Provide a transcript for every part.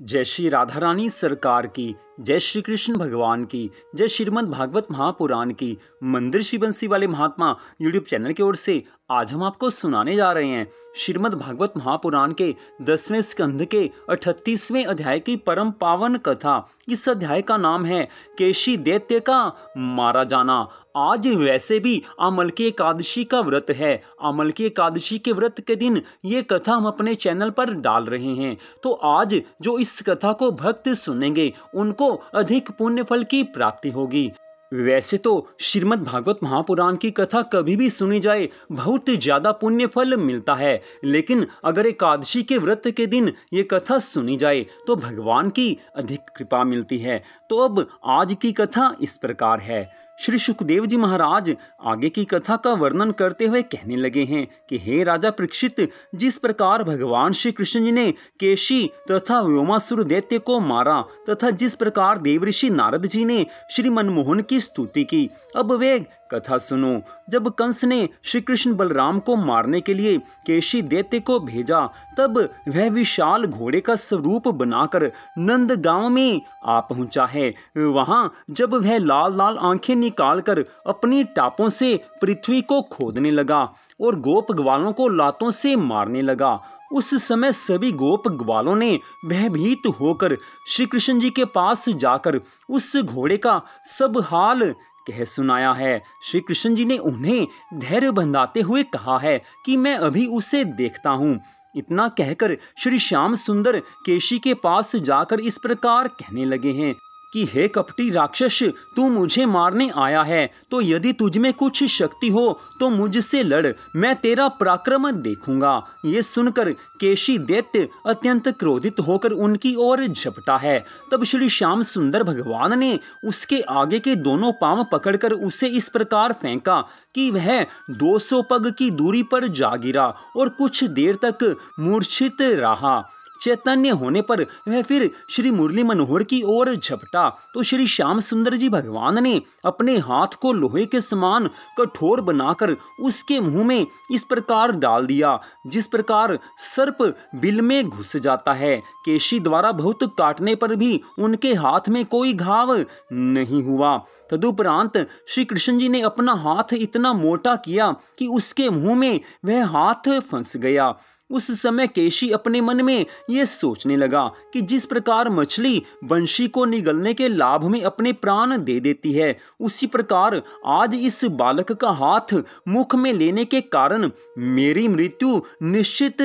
जय श्री राधा रानी सरकार की जय श्री कृष्ण भगवान की जय श्रीमद भागवत महापुराण की मंदिर बंसी वाले महात्मा यूट्यूब चैनल की ओर से आज हम आपको सुनाने जा रहे हैं श्रीमद् भागवत महापुराण के दसवें स्कंध के अठतीसवें अध्याय की परम पावन कथा इस अध्याय का नाम है केशी दैत्य का मारा जाना आज वैसे भी अमल की एकादशी का व्रत है अमल की एकादशी के व्रत के दिन ये कथा हम अपने चैनल पर डाल रहे हैं तो आज जो इस कथा को भक्त सुनेंगे उनको अधिक पुण्य फल की प्राप्ति होगी वैसे तो श्रीमद् भागवत महापुराण की कथा कभी भी सुनी जाए बहुत ज़्यादा पुण्य फल मिलता है लेकिन अगर एकादशी के व्रत के दिन ये कथा सुनी जाए तो भगवान की अधिक कृपा मिलती है तो अब आज की कथा इस प्रकार है श्री सुखदेव जी महाराज आगे की कथा का वर्णन करते हुए कहने लगे हैं कि हे राजा परीक्षित जिस प्रकार भगवान श्री कृष्ण जी ने केशी तथा व्योमासुर दैत्य को मारा तथा जिस प्रकार देवऋषि नारद जी ने श्री मनमोहन की स्तुति की अब वे कथा सुनो जब कंस ने श्री कृष्ण बलराम को मारने के लिए केशी दैत्य को भेजा तब वह विशाल घोड़े का स्वरूप बनाकर नंद गांव में आ पहुंचा है वहां जब वह लाल लाल आंखें निकालकर अपनी टापों से पृथ्वी को खोदने लगा और गोप ग्वालों को लातों से मारने लगा उस समय सभी गोप ग्वालों ने भयभीत होकर श्री कृष्ण जी के पास जाकर उस घोड़े का सब हाल कह सुनाया है श्री कृष्ण जी ने उन्हें धैर्य बंधाते हुए कहा है कि मैं अभी उसे देखता हूँ इतना कहकर श्री श्याम सुंदर केशी के पास जाकर इस प्रकार कहने लगे हैं कि हे कपटी राक्षस तू मुझे मारने आया है तो यदि तुझ में कुछ शक्ति हो तो मुझसे लड़ मैं तेरा पराक्रम देखूंगा ये सुनकर केशी दैत्य अत्यंत क्रोधित होकर उनकी ओर झपटा है तब श्री श्याम सुंदर भगवान ने उसके आगे के दोनों पांव पकड़कर उसे इस प्रकार फेंका कि वह 200 पग की दूरी पर जा गिरा और कुछ देर तक मूर्छित रहा चैतन्य होने पर वह फिर श्री मुरली मनोहर की ओर झपटा तो श्री श्याम सुंदर जी भगवान ने अपने हाथ को लोहे के समान कठोर बनाकर उसके मुंह में इस प्रकार डाल दिया जिस प्रकार सर्प बिल में घुस जाता है केशी द्वारा बहुत काटने पर भी उनके हाथ में कोई घाव नहीं हुआ तदुपरांत श्री कृष्ण जी ने अपना हाथ इतना मोटा किया कि उसके मुंह में वह हाथ फंस गया उस समय केशी अपने मन में ये सोचने लगा कि जिस प्रकार मछली बंशी को निगलने के लाभ में अपने प्राण दे देती है उसी प्रकार आज इस बालक का हाथ मुख में लेने के कारण मेरी मृत्यु निश्चित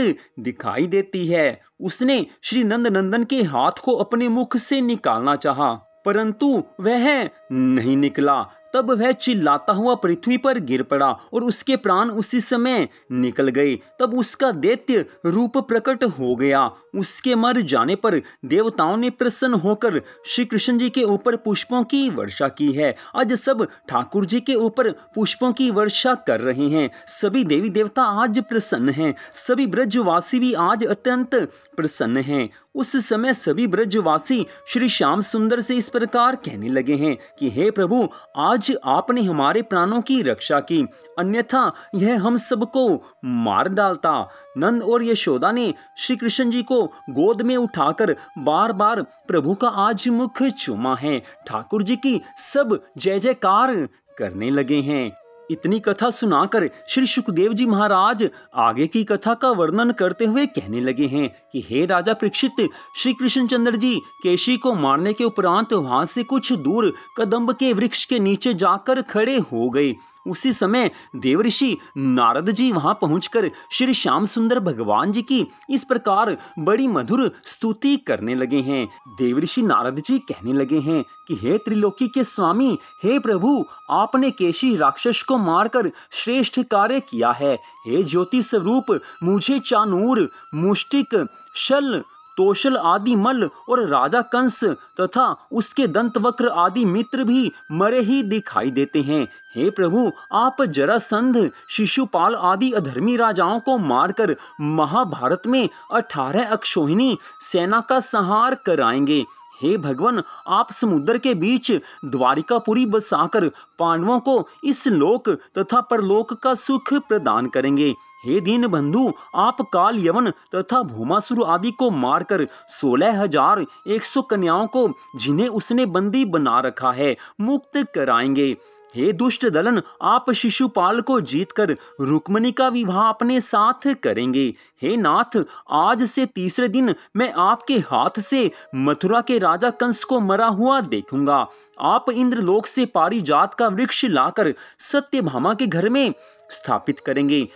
दिखाई देती है उसने श्री नंद नंदन के हाथ को अपने मुख से निकालना चाहा परंतु वह नहीं निकला तब वह चिल्लाता हुआ पृथ्वी पर गिर पड़ा और उसके प्राण उसी समय निकल गए तब उसका दैत्य रूप प्रकट हो गया उसके मर जाने पर देवताओं ने प्रसन्न होकर श्री कृष्ण जी के ऊपर पुष्पों की वर्षा की है आज सब ठाकुर जी के ऊपर पुष्पों की वर्षा कर रहे हैं सभी देवी देवता आज प्रसन्न हैं सभी ब्रजवासी भी आज अत्यंत प्रसन्न हैं उस समय सभी ब्रजवासी श्री श्याम सुंदर से इस प्रकार कहने लगे हैं कि हे प्रभु आज आपने हमारे प्राणों की रक्षा की अन्यथा यह हम सबको मार डालता नंद और यशोदा ने श्री कृष्ण जी को गोद में उठाकर बार बार प्रभु का आज मुख चुमा है ठाकुर जी की सब जय जयकार करने लगे हैं इतनी कथा सुनाकर श्री सुखदेव जी महाराज आगे की कथा का वर्णन करते हुए कहने लगे हैं कि हे राजा प्रक्षित श्री कृष्णचंद्र जी केशी को मारने के उपरांत वहां से कुछ दूर कदम्ब के वृक्ष के नीचे जाकर खड़े हो गए उसी समय देवऋषि नारद जी वहां पहुंचकर श्री श्याम सुंदर भगवान जी की इस प्रकार बड़ी मधुर स्तुति करने लगे हैं देवऋषि नारद जी कहने लगे हैं कि हे त्रिलोकी के स्वामी हे प्रभु आपने केशी राक्षस को मारकर श्रेष्ठ कार्य किया है हे ज्योति स्वरूप मुझे चानूर मुष्टिक शल तोशल आदि मल और राजा कंस तथा उसके दंत वक्र आदि मित्र भी मरे ही दिखाई देते हैं हे प्रभु आप जरासंध शिशुपाल आदि अधर्मी राजाओं को मारकर महाभारत में अठारह अक्षोहिणी सेना का संहार कराएंगे हे भगवान आप समुद्र के बीच द्वारिकापुरी बसाकर पांडवों को इस लोक तथा परलोक का सुख प्रदान करेंगे हे दीन बंधु आप काल यवन तथा भूमासुर आदि को मारकर सोलह हजार एक सौ कन्याओं को जिन्हें उसने बंदी बना रखा है मुक्त कराएंगे हे दुष्ट दलन आप शिशुपाल को जीतकर रुक्मणी का विवाह अपने साथ करेंगे हे नाथ आज से तीसरे दिन मैं आपके हाथ से मथुरा के राजा कंस को मरा हुआ देखूंगा आप इंद्रलोक से पारी जात का वृक्ष लाकर सत्यभामा के घर में स्थापित करेंगे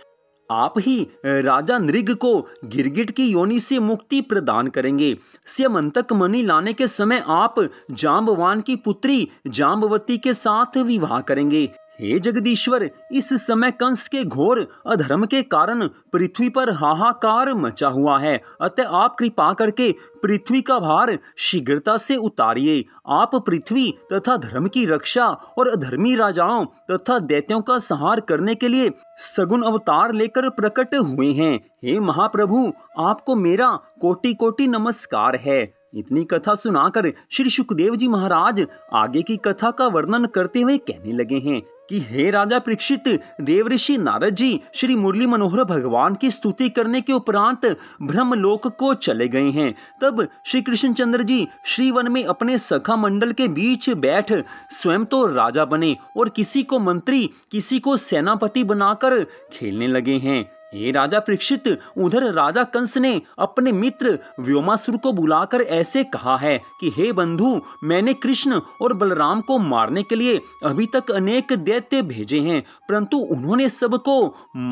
आप ही राजा नृग को गिरगिट की योनि से मुक्ति प्रदान करेंगे स्यमंतक मणि लाने के समय आप जाम्बवान की पुत्री जाम्बवती के साथ विवाह करेंगे हे जगदीश्वर इस समय कंस के घोर अधर्म के कारण पृथ्वी पर हाहाकार मचा हुआ है अतः आप कृपा करके पृथ्वी का भार शीघ्रता से उतारिए आप पृथ्वी तथा धर्म की रक्षा और अधर्मी राजाओं तथा दैत्यों का संहार करने के लिए सगुन अवतार लेकर प्रकट हुए हैं हे महाप्रभु आपको मेरा कोटि कोटि नमस्कार है इतनी कथा सुनाकर श्री सुखदेव जी महाराज आगे की कथा का वर्णन करते हुए कहने लगे हैं कि हे राजा परीक्षित देव ऋषि नारद जी श्री मुरली मनोहर भगवान की स्तुति करने के उपरांत ब्रह्मलोक को चले गए हैं तब श्री कृष्णचंद्र जी श्रीवन में अपने सखा मंडल के बीच बैठ स्वयं तो राजा बने और किसी को मंत्री किसी को सेनापति बनाकर खेलने लगे हैं ये राजा प्रीक्षित उधर राजा कंस ने अपने मित्र व्योमासुर को बुलाकर ऐसे कहा है कि हे बंधु मैंने कृष्ण और बलराम को मारने के लिए अभी तक अनेक दैत्य भेजे हैं परंतु उन्होंने सबको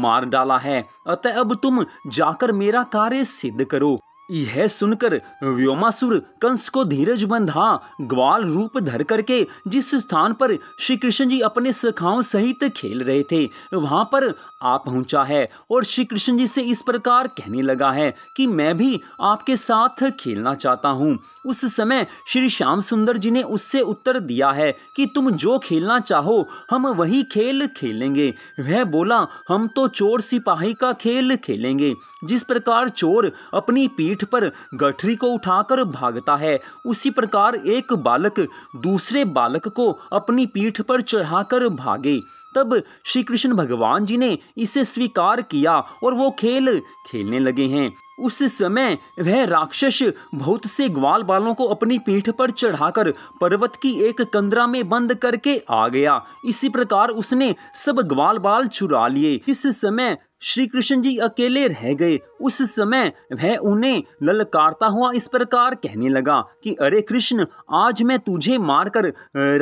मार डाला है अतः अब तुम जाकर मेरा कार्य सिद्ध करो यह सुनकर व्योमासुर कंस को धीरज बंधा ग्वाल रूप धर करके जिस स्थान पर श्री कृष्ण जी अपने सखाओं सहित खेल रहे थे वहां पर आ पहुंचा है और श्री कृष्ण जी से इस प्रकार कहने लगा है कि मैं भी आपके साथ खेलना चाहता हूं उस समय श्री श्याम सुंदर जी ने उससे उत्तर दिया है कि तुम जो खेलना चाहो हम वही खेल खेलेंगे वह बोला हम तो चोर सिपाही का खेल खेलेंगे जिस प्रकार चोर अपनी पीठ पर गठरी को उठाकर भागता है उसी प्रकार एक बालक दूसरे बालक को अपनी पीठ पर चढ़ाकर भागे तब श्री कृष्ण भगवान जी ने इसे स्वीकार किया और वो खेल खेलने लगे हैं उस समय वह राक्षस बहुत से ग्वाल बालों को अपनी पीठ पर चढ़ाकर पर्वत की एक कंदरा में बंद करके आ गया इसी प्रकार उसने सब ग्वाल बाल चुरा लिए इस समय श्री कृष्ण जी अकेले रह गए उस समय वह उन्हें ललकारता हुआ इस प्रकार कहने लगा कि अरे कृष्ण आज मैं तुझे मारकर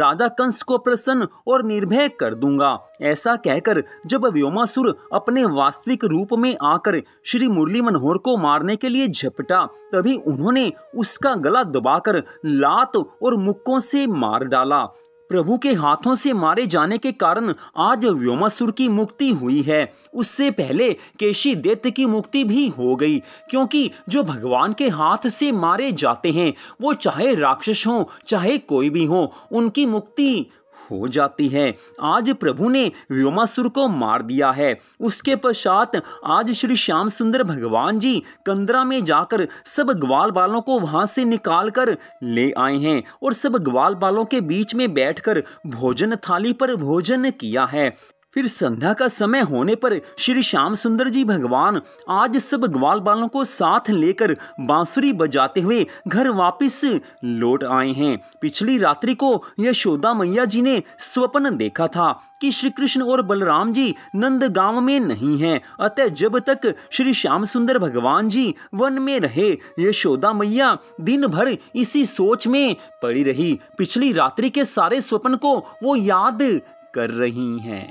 राधा कंस को प्रसन्न और निर्भय कर दूंगा ऐसा कहकर जब व्योमासुर अपने वास्तविक रूप में आकर श्री मुरली मनोहर को मारने के लिए झपटा तभी उन्होंने उसका गला दबाकर लात और मुक्कों से मार डाला प्रभु के हाथों से मारे जाने के कारण आज व्योमासुर की मुक्ति हुई है उससे पहले केशी दैत्य की मुक्ति भी हो गई क्योंकि जो भगवान के हाथ से मारे जाते हैं वो चाहे राक्षस हों चाहे कोई भी हो उनकी मुक्ति हो जाती है आज प्रभु ने व्योमासुर को मार दिया है उसके पश्चात आज श्री श्याम सुंदर भगवान जी कंदरा में जाकर सब ग्वाल बालों को वहां से निकाल कर ले आए हैं और सब ग्वाल बालों के बीच में बैठकर भोजन थाली पर भोजन किया है फिर संध्या का समय होने पर श्री श्याम सुंदर जी भगवान आज सब ग्वाल बालों को साथ लेकर बांसुरी बजाते हुए घर वापस लौट आए हैं पिछली रात्रि को यशोदा मैया जी ने स्वप्न देखा था कि श्री कृष्ण और बलराम जी नंद गांव में नहीं हैं अतः जब तक श्री श्याम सुंदर भगवान जी वन में रहे यशोदा मैया दिन भर इसी सोच में पड़ी रही पिछली रात्रि के सारे स्वप्न को वो याद कर रही हैं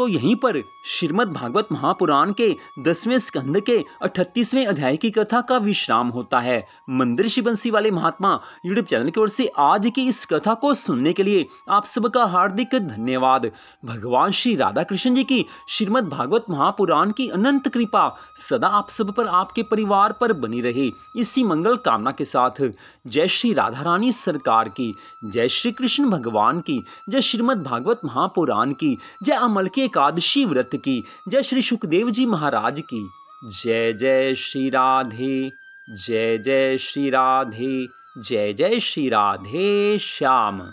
तो यहीं पर श्रीमद् भागवत महापुराण के दसवें स्कंद के अठतीसवें अध्याय की कथा का विश्राम होता है मंदिर शिवंसी वाले महात्मा यूट्यूब चैनल की ओर से आज की इस कथा को सुनने के लिए आप सबका हार्दिक धन्यवाद भगवान श्री राधा कृष्ण जी की श्रीमद् भागवत महापुराण की अनंत कृपा सदा आप सब पर आपके परिवार पर बनी रहे इसी मंगल कामना के साथ जय श्री राधा रानी सरकार की जय श्री कृष्ण भगवान की जय श्रीमद भागवत महापुराण की जय अमल के एकादशी व्रत की जय श्री सुखदेव जी महाराज की जय जय श्री राधे जय जय श्री राधे जय जय श्री राधे श्याम